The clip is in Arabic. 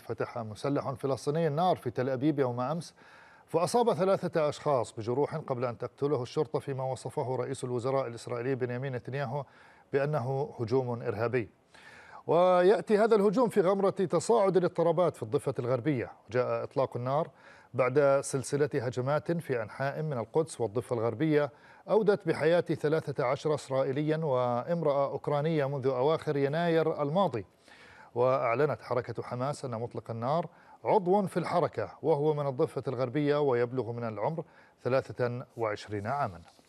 فتحها مسلح فلسطيني النار في تل أبيب يوم أمس فأصاب ثلاثة أشخاص بجروح قبل أن تقتله الشرطة فيما وصفه رئيس الوزراء الإسرائيلي بنيامين نتنياهو بأنه هجوم إرهابي ويأتي هذا الهجوم في غمرة تصاعد الاضطرابات في الضفة الغربية جاء إطلاق النار بعد سلسلة هجمات في أنحاء من القدس والضفة الغربية أودت بحياة 13 إسرائيليا وامرأة أوكرانية منذ أواخر يناير الماضي وأعلنت حركة حماس أن مطلق النار عضو في الحركة وهو من الضفة الغربية ويبلغ من العمر 23 عاماً